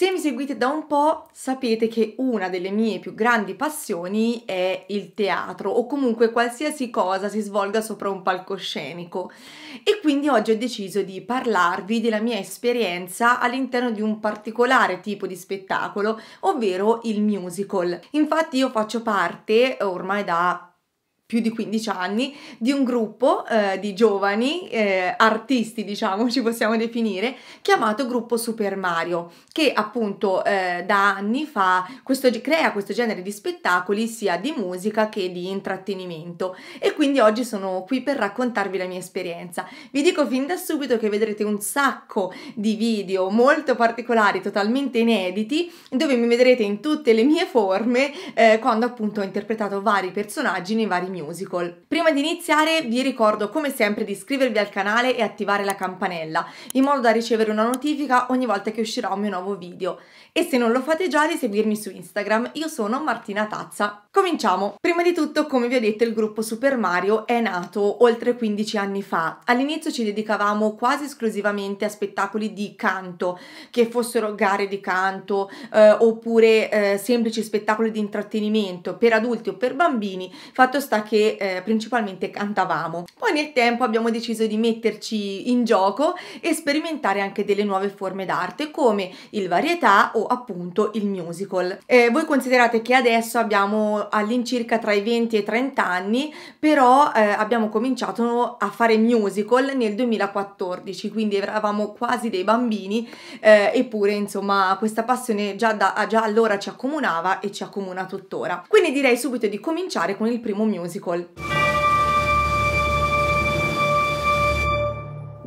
Se mi seguite da un po' sapete che una delle mie più grandi passioni è il teatro o comunque qualsiasi cosa si svolga sopra un palcoscenico e quindi oggi ho deciso di parlarvi della mia esperienza all'interno di un particolare tipo di spettacolo, ovvero il musical. Infatti io faccio parte ormai da più di 15 anni, di un gruppo eh, di giovani eh, artisti, diciamo, ci possiamo definire, chiamato Gruppo Super Mario, che appunto eh, da anni fa questo, crea questo genere di spettacoli sia di musica che di intrattenimento. E quindi oggi sono qui per raccontarvi la mia esperienza. Vi dico fin da subito che vedrete un sacco di video molto particolari, totalmente inediti, dove mi vedrete in tutte le mie forme eh, quando appunto ho interpretato vari personaggi nei vari miei musical. Prima di iniziare vi ricordo come sempre di iscrivervi al canale e attivare la campanella in modo da ricevere una notifica ogni volta che uscirà un mio nuovo video e se non lo fate già di seguirmi su Instagram, io sono Martina Tazza. Cominciamo! Prima di tutto, come vi ho detto, il gruppo Super Mario è nato oltre 15 anni fa. All'inizio ci dedicavamo quasi esclusivamente a spettacoli di canto, che fossero gare di canto eh, oppure eh, semplici spettacoli di intrattenimento per adulti o per bambini, fatto sta che eh, principalmente cantavamo. Poi nel tempo abbiamo deciso di metterci in gioco e sperimentare anche delle nuove forme d'arte come il varietà o appunto il musical. Eh, voi considerate che adesso abbiamo all'incirca tra i 20 e i 30 anni, però eh, abbiamo cominciato a fare musical nel 2014, quindi eravamo quasi dei bambini, eh, eppure insomma questa passione già, da, già allora ci accomunava e ci accomuna tuttora. Quindi direi subito di cominciare con il primo musical.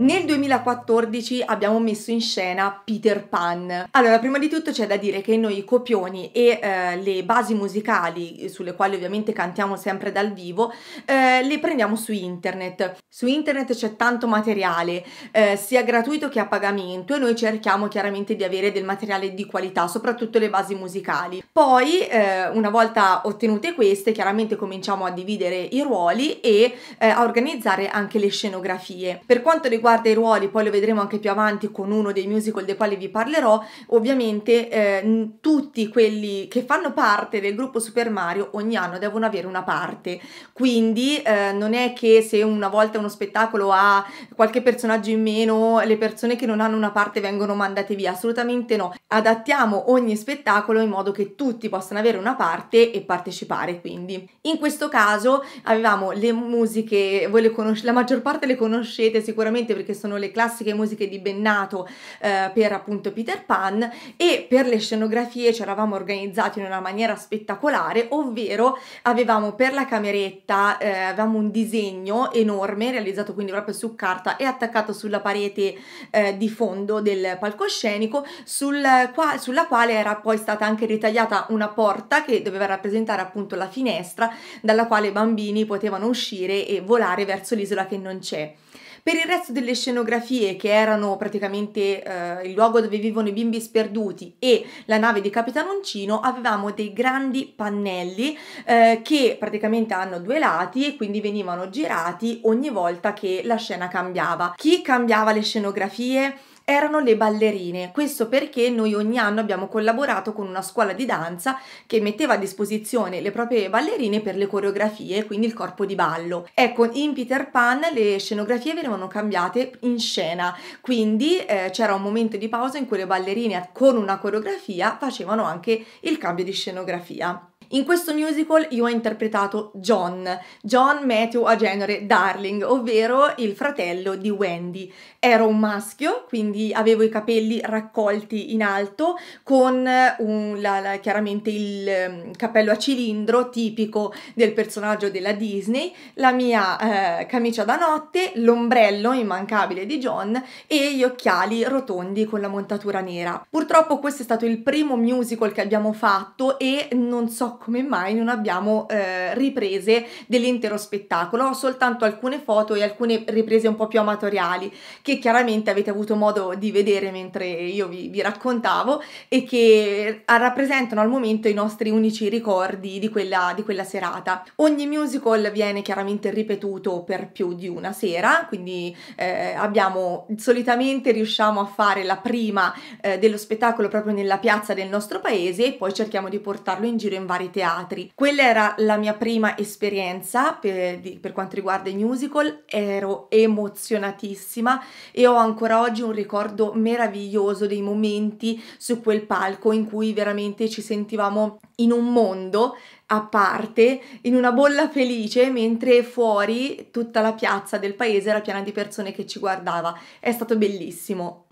Nel 2014 abbiamo messo in scena Peter Pan. Allora, prima di tutto c'è da dire che noi i copioni e eh, le basi musicali, sulle quali ovviamente cantiamo sempre dal vivo, eh, le prendiamo su internet. Su internet c'è tanto materiale, eh, sia gratuito che a pagamento, e noi cerchiamo chiaramente di avere del materiale di qualità, soprattutto le basi musicali. Poi, eh, una volta ottenute queste, chiaramente cominciamo a dividere i ruoli e eh, a organizzare anche le scenografie. Per quanto riguarda riguarda i ruoli, poi lo vedremo anche più avanti con uno dei musical dei quali vi parlerò, ovviamente eh, tutti quelli che fanno parte del gruppo Super Mario ogni anno devono avere una parte, quindi eh, non è che se una volta uno spettacolo ha qualche personaggio in meno, le persone che non hanno una parte vengono mandate via, assolutamente no, adattiamo ogni spettacolo in modo che tutti possano avere una parte e partecipare quindi. In questo caso avevamo le musiche, voi le conoscete, la maggior parte le conoscete sicuramente che sono le classiche musiche di Bennato eh, per appunto Peter Pan e per le scenografie ci eravamo organizzati in una maniera spettacolare, ovvero avevamo per la cameretta eh, avevamo un disegno enorme realizzato quindi proprio su carta e attaccato sulla parete eh, di fondo del palcoscenico sul qua, sulla quale era poi stata anche ritagliata una porta che doveva rappresentare appunto la finestra dalla quale i bambini potevano uscire e volare verso l'isola che non c'è. Per il resto delle scenografie che erano praticamente eh, il luogo dove vivono i bimbi sperduti e la nave di Capitanoncino avevamo dei grandi pannelli eh, che praticamente hanno due lati e quindi venivano girati ogni volta che la scena cambiava. Chi cambiava le scenografie? erano le ballerine. Questo perché noi ogni anno abbiamo collaborato con una scuola di danza che metteva a disposizione le proprie ballerine per le coreografie, quindi il corpo di ballo. Ecco, in Peter Pan le scenografie venivano cambiate in scena, quindi eh, c'era un momento di pausa in cui le ballerine con una coreografia facevano anche il cambio di scenografia. In questo musical io ho interpretato John, John Matthew a genere Darling, ovvero il fratello di Wendy. Ero un maschio, quindi avevo i capelli raccolti in alto con eh, un, la, la, chiaramente il ehm, cappello a cilindro tipico del personaggio della Disney, la mia eh, camicia da notte, l'ombrello immancabile di John e gli occhiali rotondi con la montatura nera. Purtroppo questo è stato il primo musical che abbiamo fatto e non so come mai non abbiamo eh, riprese dell'intero spettacolo, ho soltanto alcune foto e alcune riprese un po' più amatoriali che chiaramente avete avuto modo di vedere mentre io vi, vi raccontavo e che rappresentano al momento i nostri unici ricordi di quella, di quella serata. Ogni musical viene chiaramente ripetuto per più di una sera, quindi eh, abbiamo solitamente riusciamo a fare la prima eh, dello spettacolo proprio nella piazza del nostro paese e poi cerchiamo di portarlo in giro in vari teatri. Quella era la mia prima esperienza per, di, per quanto riguarda i musical, ero emozionatissima e ho ancora oggi un ricordo meraviglioso dei momenti su quel palco in cui veramente ci sentivamo in un mondo a parte, in una bolla felice, mentre fuori tutta la piazza del paese era piena di persone che ci guardava. È stato bellissimo.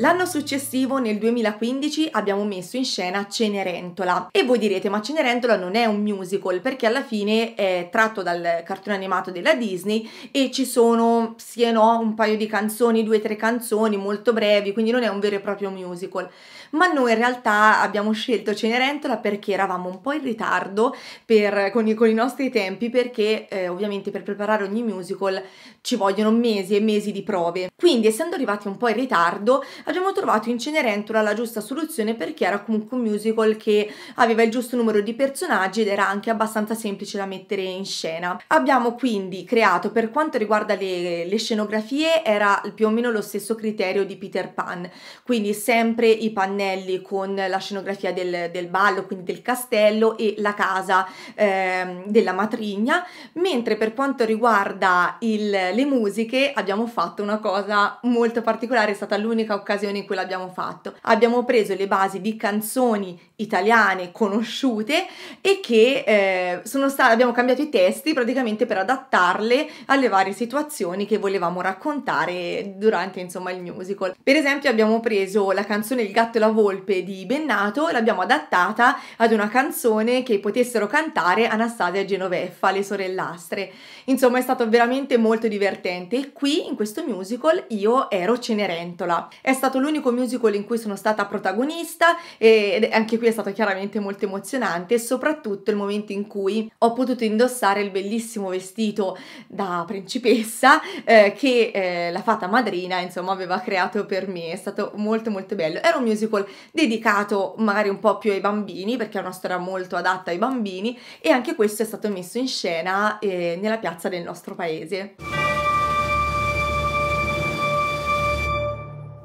L'anno successivo, nel 2015, abbiamo messo in scena Cenerentola. E voi direte, ma Cenerentola non è un musical perché alla fine è tratto dal cartone animato della Disney e ci sono, sì e no, un paio di canzoni, due o tre canzoni molto brevi, quindi non è un vero e proprio musical. Ma noi in realtà abbiamo scelto Cenerentola perché eravamo un po' in ritardo per, con, i, con, i, nostri tempi perché eh, ovviamente per preparare ogni musical ci vogliono mesi e mesi di prove. Quindi essendo arrivati un po' in ritardo abbiamo trovato in Cenerentola la giusta soluzione perché era comunque un musical che aveva il giusto numero di personaggi ed era anche abbastanza semplice da mettere in scena. Abbiamo quindi creato, per quanto riguarda le, le scenografie, era più o meno lo stesso criterio di Peter Pan, quindi sempre i pannelli con la scenografia del, del ballo, quindi del castello e la casa eh, della matrigna, mentre per quanto riguarda il, le musiche abbiamo fatto una cosa molto particolare, è stata l'unica occasione occasione in cui l'abbiamo fatto. Abbiamo preso le basi di canzoni italiane conosciute e che eh, sono state, abbiamo cambiato i testi praticamente per adattarle alle varie situazioni che volevamo raccontare durante insomma il musical. Per esempio abbiamo preso la canzone Il gatto e la volpe di Bennato e l'abbiamo adattata ad una canzone che potessero cantare Anastasia e Genoveffa, le sorellastre. Insomma è stato veramente molto divertente e qui in questo musical io ero Cenerentola. È stato stato l'unico musical in cui sono stata protagonista e anche qui è stato chiaramente molto emozionante e soprattutto il momento in cui ho potuto indossare il bellissimo vestito da principessa eh, che eh, la fata madrina insomma aveva creato per me, è stato molto molto bello. Era un musical dedicato magari un po' più ai bambini perché è una storia molto adatta ai bambini e anche questo è stato messo in scena eh, nella piazza del nostro paese.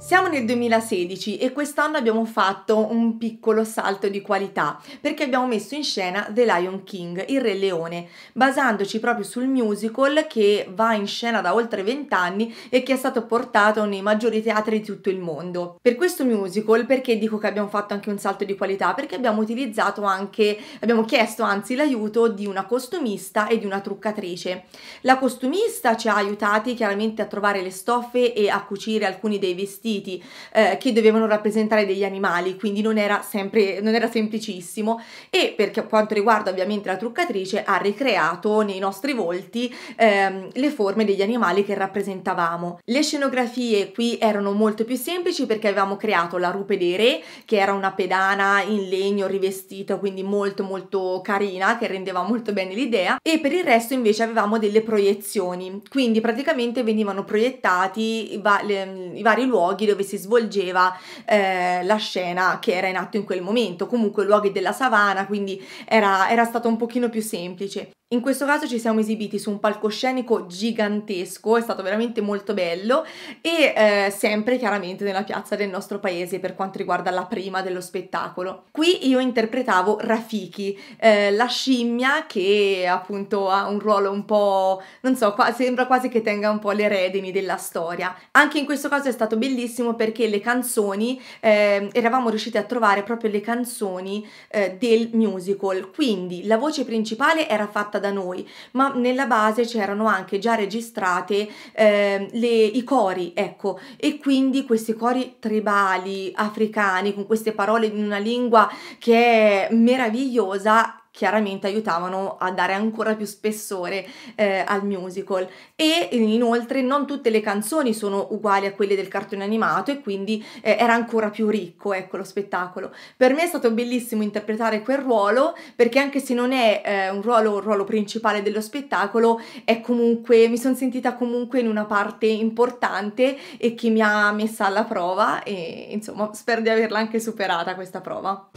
Siamo nel 2016 e quest'anno abbiamo fatto un piccolo salto di qualità perché abbiamo messo in scena The Lion King, il Re Leone, basandoci proprio sul musical che va in scena da oltre 20 anni e che è stato portato nei maggiori teatri di tutto il mondo. Per questo musical, perché dico che abbiamo fatto anche un salto di qualità? Perché abbiamo utilizzato anche, abbiamo chiesto anzi l'aiuto di una costumista e di una truccatrice. La costumista ci ha aiutati chiaramente a trovare le stoffe e a cucire alcuni dei vestiti vestiti eh, che dovevano rappresentare degli animali, quindi non era, sempre, non era semplicissimo e per quanto riguarda ovviamente la truccatrice ha ricreato nei nostri volti ehm, le forme degli animali che rappresentavamo. Le scenografie qui erano molto più semplici perché avevamo creato la rupe dei re che era una pedana in legno rivestita quindi molto molto carina che rendeva molto bene l'idea e per il resto invece avevamo delle proiezioni quindi praticamente venivano proiettati i, va le, i vari luoghi luoghi dove si svolgeva eh, la scena che era in atto in quel momento, comunque luoghi della savana, quindi era, era stato un pochino più semplice. In questo caso ci siamo esibiti su un palcoscenico gigantesco, è stato veramente molto bello e eh, sempre chiaramente nella piazza del nostro paese per quanto riguarda la prima dello spettacolo. Qui io interpretavo Rafiki, eh, la scimmia che appunto ha un ruolo un po', non so, qua, sembra quasi che tenga un po' le redini della storia. Anche in questo caso è stato bellissimo perché le canzoni, eh, eravamo riusciti a trovare proprio le canzoni eh, del musical, quindi la voce principale era fatta fatta da noi, ma nella base c'erano anche già registrate eh, le, i cori, ecco, e quindi questi cori tribali africani con queste parole in una lingua che è meravigliosa chiaramente aiutavano a dare ancora più spessore eh, al musical e inoltre non tutte le canzoni sono uguali a quelle del cartone animato e quindi eh, era ancora più ricco ecco lo spettacolo per me è stato bellissimo interpretare quel ruolo perché anche se non è eh, un, ruolo, un ruolo principale dello spettacolo è comunque mi sono sentita comunque in una parte importante e che mi ha messa alla prova e insomma spero di averla anche superata questa prova.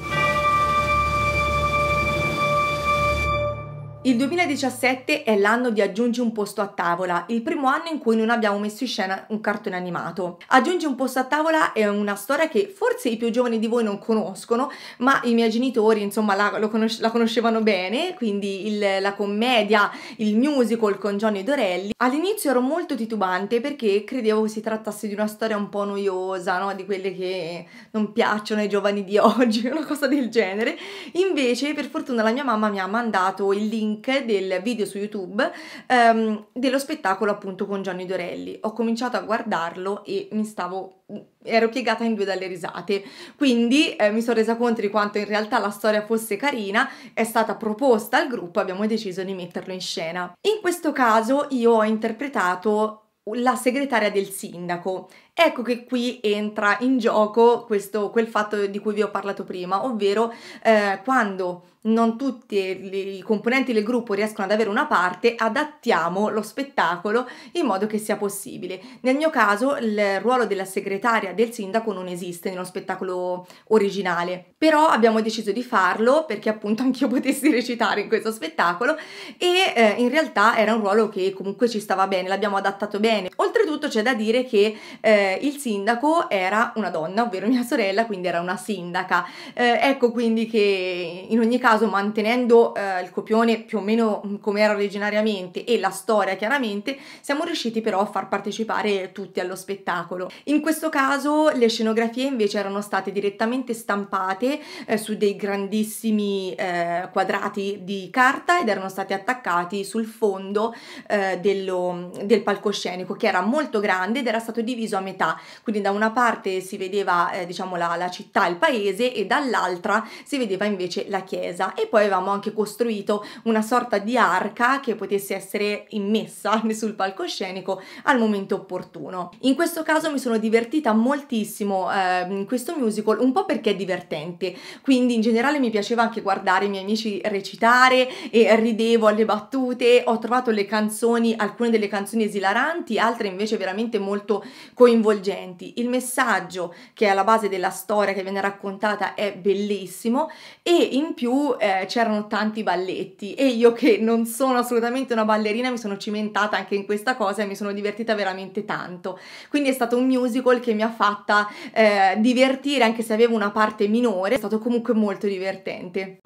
Il 2017 è l'anno di Aggiungi un posto a tavola, il primo anno in cui non abbiamo messo in scena un cartone animato. Aggiungi un posto a tavola è una storia che forse i più giovani di voi non conoscono, ma i miei genitori insomma la, conosce la conoscevano bene, quindi il, la commedia, il musical con Johnny Dorelli. All'inizio ero molto titubante perché credevo che si trattasse di una storia un po' noiosa, no? di quelle che non piacciono ai giovani di oggi, una cosa del genere. Invece per fortuna la mia mamma mi ha mandato il link link del video su YouTube ehm, dello spettacolo appunto con Gianni Dorelli. Ho cominciato a guardarlo e mi stavo ero piegata in due dalle risate. Quindi eh, mi sono resa conto di quanto in realtà la storia fosse carina, è stata proposta al gruppo, abbiamo deciso di metterlo in scena. In questo caso io ho interpretato la segretaria del sindaco Ecco che qui entra in gioco questo, quel fatto di cui vi ho parlato prima, ovvero eh, quando non tutti i componenti del gruppo riescono ad avere una parte, adattiamo lo spettacolo in modo che sia possibile. Nel mio caso il ruolo della segretaria del sindaco non esiste nello spettacolo originale, però abbiamo deciso di farlo perché appunto anch'io potessi recitare in questo spettacolo e eh, in realtà era un ruolo che comunque ci stava bene, l'abbiamo adattato bene. Oltretutto c'è da dire che eh, eh, il sindaco era una donna, ovvero mia sorella, quindi era una sindaca. Eh, ecco quindi che in ogni caso mantenendo eh, il copione più o meno mm, come era originariamente e la storia chiaramente, siamo riusciti però a far partecipare tutti allo spettacolo. In questo caso le scenografie invece erano state direttamente stampate eh, su dei grandissimi eh, quadrati di carta ed erano stati attaccati sul fondo eh, dello, del palcoscenico che era molto grande ed era stato diviso a metà metà, quindi da una parte si vedeva eh, diciamo la, la, città, il paese e dall'altra si vedeva invece la chiesa e poi avevamo anche costruito una sorta di arca che potesse essere immessa sul palcoscenico al momento opportuno. In questo caso mi sono divertita moltissimo eh, in questo musical, un po' perché è divertente, quindi in generale mi piaceva anche guardare i miei amici recitare e ridevo alle battute, ho trovato le canzoni, alcune delle canzoni esilaranti, altre invece veramente molto coinvolte coinvolgenti. Il messaggio che è alla base della storia che viene raccontata è bellissimo e in più eh, c'erano tanti balletti e io che non sono assolutamente una ballerina mi sono cimentata anche in questa cosa e mi sono divertita veramente tanto. Quindi è stato un musical che mi ha fatta eh, divertire anche se avevo una parte minore, è stato comunque molto divertente.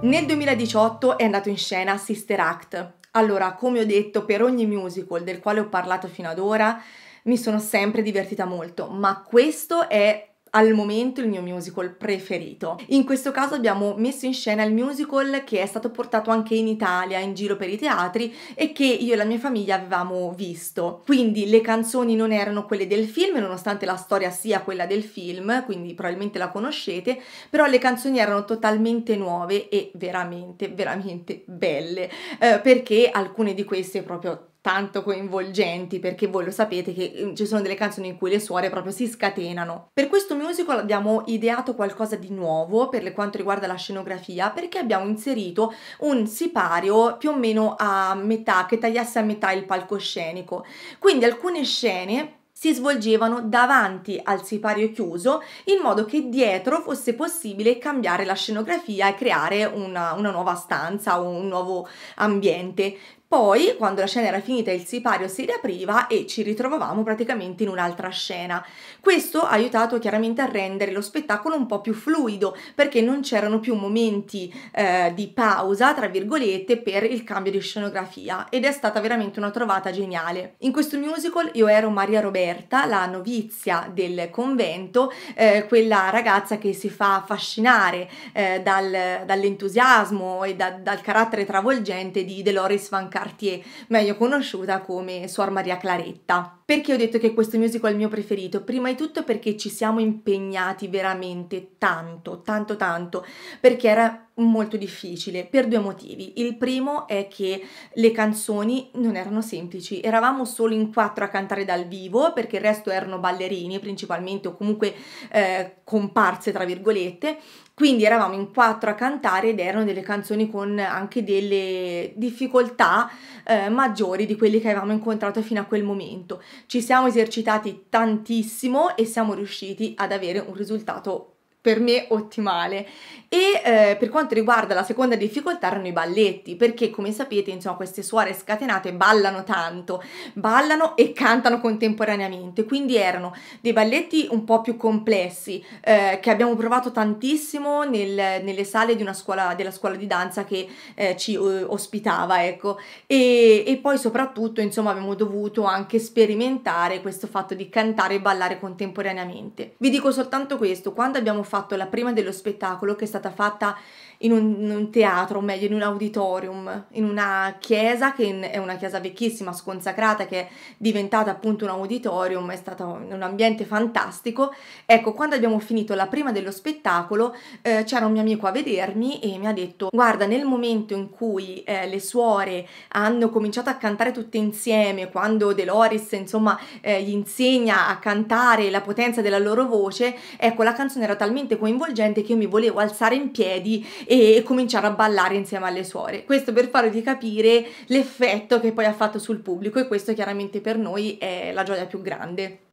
Nel 2018 è andato in scena Sister Act, allora, come ho detto, per ogni musical del quale ho parlato fino ad ora, mi sono sempre divertita molto, ma questo è al momento il mio musical preferito. In questo caso abbiamo messo in scena il musical che è stato portato anche in Italia, in giro per i teatri e che io e la mia famiglia avevamo visto. Quindi le canzoni non erano quelle del film, nonostante la storia sia quella del film, quindi probabilmente la conoscete, però le canzoni erano totalmente nuove e veramente, veramente belle, eh, perché alcune di queste proprio tanto coinvolgenti perché voi lo sapete che ehm, ci sono delle canzoni in cui le suore proprio si scatenano. Per questo musical abbiamo ideato qualcosa di nuovo per quanto riguarda la scenografia perché abbiamo inserito un sipario più o meno a metà che tagliasse a metà il palcoscenico. Quindi alcune scene si svolgevano davanti al sipario chiuso in modo che dietro fosse possibile cambiare la scenografia e creare una, una nuova stanza o un nuovo ambiente. Poi, quando la scena era finita, il sipario si riapriva e ci ritrovavamo praticamente in un'altra scena. Questo ha aiutato chiaramente a rendere lo spettacolo un po' più fluido, perché non c'erano più momenti eh, di pausa, tra virgolette, per il cambio di scenografia ed è stata veramente una trovata geniale. In questo musical io ero Maria Roberta, la novizia del convento, eh, quella ragazza che si fa affascinare eh, dal, dall'entusiasmo e da, dal carattere travolgente di Dolores Van Carlo Cartier, meglio conosciuta come Suor Maria Claretta. Perché ho detto che questo musical è il mio preferito? Prima di tutto perché ci siamo impegnati veramente tanto, tanto, tanto, perché era molto difficile per due motivi. Il primo è che le canzoni non erano semplici, eravamo solo in quattro a cantare dal vivo perché il resto erano ballerini principalmente o comunque eh, comparse tra virgolette quindi eravamo in quattro a cantare ed erano delle canzoni con anche delle difficoltà eh, maggiori di quelle che avevamo incontrato fino a quel momento. Ci siamo esercitati tantissimo e siamo riusciti ad avere un risultato per me ottimale. E eh, per quanto riguarda la seconda difficoltà erano i balletti, perché come sapete, insomma, queste suore scatenate ballano tanto, ballano e cantano contemporaneamente, quindi erano dei balletti un po' più complessi eh, che abbiamo provato tantissimo nel, nelle sale di una scuola, della scuola di danza che eh, ci eh, ospitava, ecco. E, e poi soprattutto, insomma, abbiamo dovuto anche sperimentare questo fatto di cantare e ballare contemporaneamente. Vi dico soltanto questo, quando abbiamo fatto fatto la prima dello spettacolo che è stata fatta in un, in un teatro, o meglio in un auditorium, in una chiesa che in, è una chiesa vecchissima, sconsacrata, che è diventata appunto un auditorium, è stato un ambiente fantastico. Ecco, quando abbiamo finito la prima dello spettacolo eh, c'era un mio amico a vedermi e mi ha detto guarda nel momento in cui eh, le suore hanno cominciato a cantare tutte insieme, quando Deloris insomma eh, gli insegna a cantare la potenza della loro voce, ecco la canzone era talmente talmente coinvolgente che io mi volevo alzare in piedi e cominciare a ballare insieme alle suore. Questo per farvi capire l'effetto che poi ha fatto sul pubblico e questo chiaramente per noi è la gioia più grande.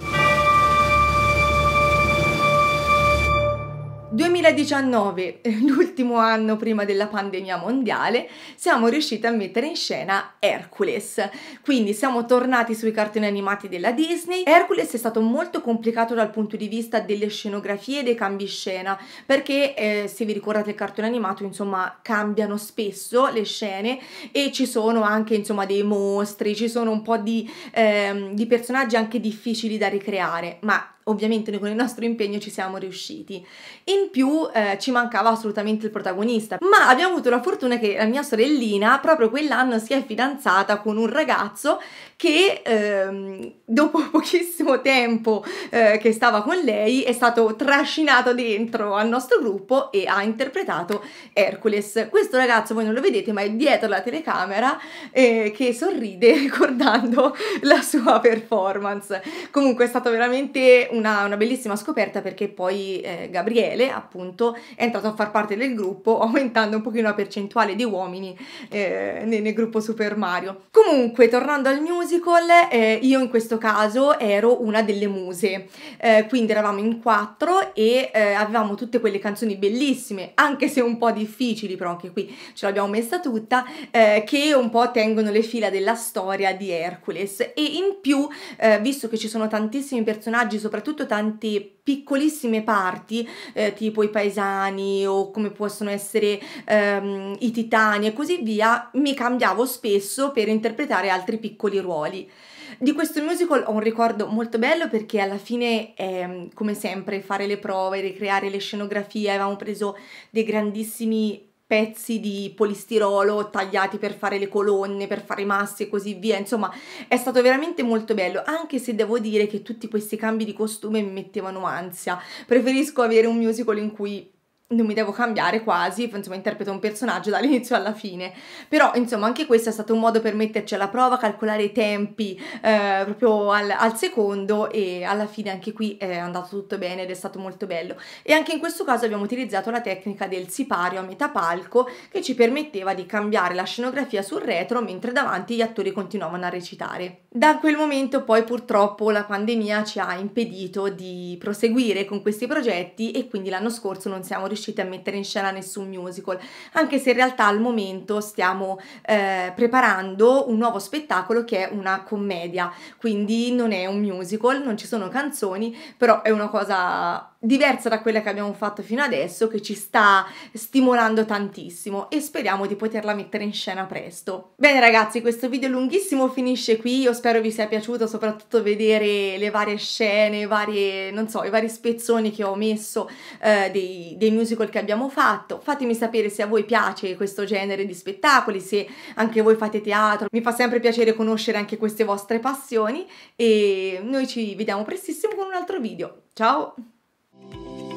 2019, l'ultimo anno prima della pandemia mondiale, siamo riusciti a mettere in scena Hercules. Quindi siamo tornati sui cartoni animati della Disney. Hercules è stato molto complicato dal punto di vista delle scenografie e dei cambi scena, perché eh, se vi ricordate il cartone animato, insomma, cambiano spesso le scene e ci sono anche, insomma, dei mostri, ci sono un po' di, eh, di personaggi anche difficili da ricreare, ma ovviamente noi con il nostro impegno ci siamo riusciti. In più eh, ci mancava assolutamente il protagonista, ma abbiamo avuto la fortuna che la mia sorellina proprio quell'anno si è fidanzata con un ragazzo che ehm, dopo pochissimo tempo eh, che stava con lei è stato trascinato dentro al nostro gruppo e ha interpretato Hercules. Questo ragazzo voi non lo vedete ma è dietro la telecamera eh, che sorride ricordando la sua performance. Comunque è stato veramente una, una bellissima scoperta perché poi eh, Gabriele appunto è entrato a far parte del gruppo aumentando un pochino la percentuale di uomini eh, nel, nel, gruppo Super Mario. Comunque tornando al musical eh, io in questo caso ero una delle muse eh, quindi eravamo in quattro e eh, avevamo tutte quelle canzoni bellissime anche se un po' difficili però anche qui ce l'abbiamo messa tutta eh, che un po' tengono le fila della storia di Hercules e in più visto che ci sono tantissimi personaggi soprattutto soprattutto tante piccolissime parti, eh, tipo i paesani o come possono essere ehm, i titani e così via, mi cambiavo spesso per interpretare altri piccoli ruoli. Di questo musical ho un ricordo molto bello perché alla fine, eh, come sempre, fare le prove, ricreare le scenografie, avevamo preso dei grandissimi pezzi di polistirolo tagliati per fare le colonne, per fare i massi e così via, insomma è stato veramente molto bello, anche se devo dire che tutti questi cambi di costume mi mettevano ansia, preferisco avere un musical in cui non mi devo cambiare quasi, insomma interpreto un personaggio dall'inizio alla fine, però insomma anche questo è stato un modo per metterci alla prova, calcolare i tempi eh, proprio al, al, secondo e alla fine anche qui è andato tutto bene ed è stato molto bello e anche in questo caso abbiamo utilizzato la tecnica del sipario a metà palco che ci permetteva di cambiare la scenografia sul retro mentre davanti gli attori continuavano a recitare. Da quel momento poi purtroppo la pandemia ci ha impedito di proseguire con questi progetti e quindi l'anno scorso non siamo riusciti riusciti a mettere in scena nessun musical, anche se in realtà al momento stiamo eh, preparando un nuovo spettacolo che è una commedia, quindi non è un musical, non ci sono canzoni, però è una cosa diversa da quella che abbiamo fatto fino adesso, che ci sta stimolando tantissimo e speriamo di poterla mettere in scena presto. Bene ragazzi, questo video lunghissimo finisce qui, io spero vi sia piaciuto soprattutto vedere le varie scene, varie, non so, i vari spezzoni che ho messo eh, dei, dei musical che abbiamo fatto. Fatemi sapere se a voi piace questo genere di spettacoli, se anche voi fate teatro, mi fa sempre piacere conoscere anche queste vostre passioni e noi ci vediamo prestissimo con un altro video. Ciao! you.